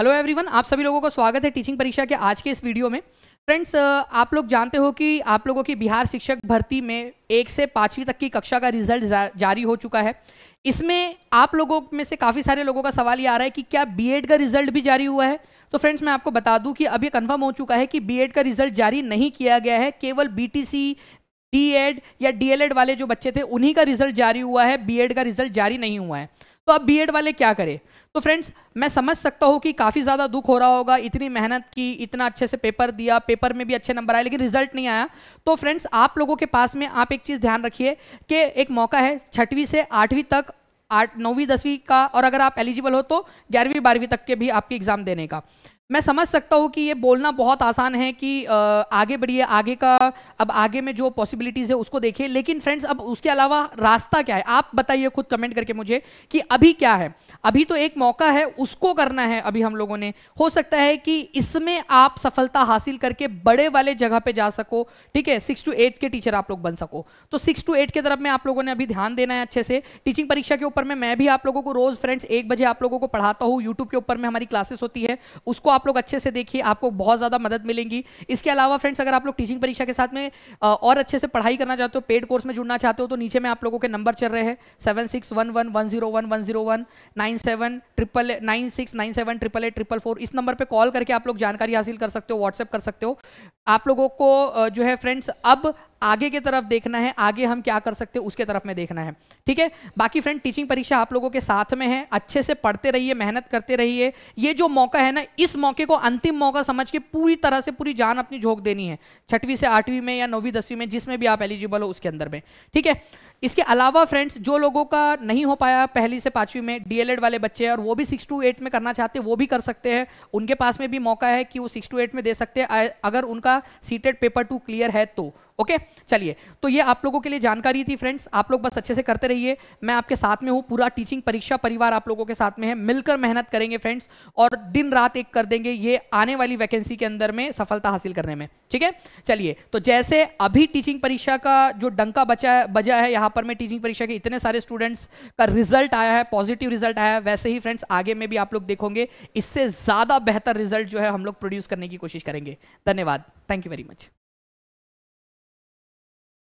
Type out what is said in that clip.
hello everyone आप सभी लोगों का स्वागत है टीचिंग परीक्षा के आज के इस वीडियो में फ्रेंड्स आप लोग जानते हो कि आप लोगों की बिहार शिक्षक भर्ती में एक से पाँचवीं तक की कक्षा का रिजल्ट जारी हो चुका है इसमें आप लोगों में से काफ़ी सारे लोगों का सवाल ये आ रहा है कि क्या बीएड का रिजल्ट भी जारी हुआ है तो फ्रेंड्स मैं आपको बता दूँ कि अभी कन्फर्म हो चुका है कि बी का रिजल्ट जारी नहीं किया गया है केवल बी टी या डी वाले जो बच्चे थे उन्हीं का रिजल्ट जारी हुआ है बी का रिजल्ट जारी नहीं हुआ है तो अब बी वाले क्या करें तो फ्रेंड्स मैं समझ सकता हूँ कि काफ़ी ज़्यादा दुख हो रहा होगा इतनी मेहनत की इतना अच्छे से पेपर दिया पेपर में भी अच्छे नंबर आए लेकिन रिजल्ट नहीं आया तो फ्रेंड्स आप लोगों के पास में आप एक चीज़ ध्यान रखिए कि एक मौका है छठवीं से आठवीं तक आठ नौवीं दसवीं का और अगर आप एलिजिबल हो तो ग्यारहवीं बारहवीं तक के भी आपकी एग्ज़ाम देने का मैं समझ सकता हूँ कि ये बोलना बहुत आसान है कि आगे बढ़िए आगे का अब आगे में जो पॉसिबिलिटीज़ है उसको देखिए लेकिन फ्रेंड्स अब उसके अलावा रास्ता क्या है आप बताइए खुद कमेंट करके मुझे कि अभी क्या है अभी तो एक मौका है उसको करना है अभी हम लोगों ने हो सकता है कि इसमें आप सफलता हासिल करके बड़े वाले जगह पर जा सको ठीक है सिक्स टू एट के टीचर आप लोग बन सको तो सिक्स टू एट के तरफ में आप लोगों ने अभी ध्यान देना है अच्छे से टीचिंग परीक्षा के ऊपर में मैं भी आप लोगों को रोज़ फ्रेंड्स एक बजे आप लोगों को पढ़ाता हूँ यूट्यूब के ऊपर में हमारी क्लासेस होती है उसको आप लोग अच्छे से देखिए आपको बहुत ज़्यादा मदद मिलेंगी इसके अलावा फ्रेंड्स अगर आप लोग टीचिंग परीक्षा के साथ में और अच्छे से पढ़ाई करना चाहते हो पेड कोर्स में जुड़ना चाहते हो तो नीचे में आप लोगों के नंबर चल रहे हैं seven six one one one zero one one zero one nine seven triple nine six nine seven triple eight triple four इस नंबर पर कॉल करके आप लोग जानकारी हासिल कर सकते हो व्हाट्सएप कर सकते हो आप लोगों को जो है फ्रेंड्स अब आगे की तरफ देखना है आगे हम क्या कर सकते हैं उसके तरफ में देखना है ठीक है बाकी फ्रेंड टीचिंग परीक्षा आप लोगों के साथ में है अच्छे से पढ़ते रहिए मेहनत करते रहिए ये जो मौका है ना इस मौके को अंतिम मौका समझ के पूरी तरह से पूरी जान अपनी झोंक देनी है छठवीं से आठवीं में या नौवीं दसवीं में जिसमें भी आप एलिजिबल हो उसके अंदर में ठीक है इसके अलावा फ्रेंड्स जो लोगों का नहीं हो पाया पहली से पांचवीं में डीएलएड वाले बच्चे और वो भी सिक्स टू एट में करना चाहते हैं वो भी कर सकते हैं उनके पास में भी मौका है कि वो सिक्स टू एट में दे सकते हैं अगर उनका सीटेड पेपर टू क्लियर है तो ओके चलिए तो ये आप लोगों के लिए जानकारी थी फ्रेंड्स आप लोग बस अच्छे से करते रहिए मैं आपके साथ में हूँ पूरा टीचिंग परीक्षा परिवार आप लोगों के साथ में है मिलकर मेहनत करेंगे फ्रेंड्स और दिन रात एक कर देंगे ये आने वाली वैकेंसी के अंदर में सफलता हासिल करने में ठीक है चलिए तो जैसे अभी टीचिंग परीक्षा का जो डंका बचा बजा है यहाँ पर मैं टीचिंग परीक्षा के इतने सारे स्टूडेंट्स का रिजल्ट आया है पॉजिटिव रिजल्ट आया है वैसे ही फ्रेंड्स आगे में भी आप लोग देखोगे इससे ज़्यादा बेहतर रिजल्ट जो है हम लोग प्रोड्यूस करने की कोशिश करेंगे धन्यवाद थैंक यू वेरी मच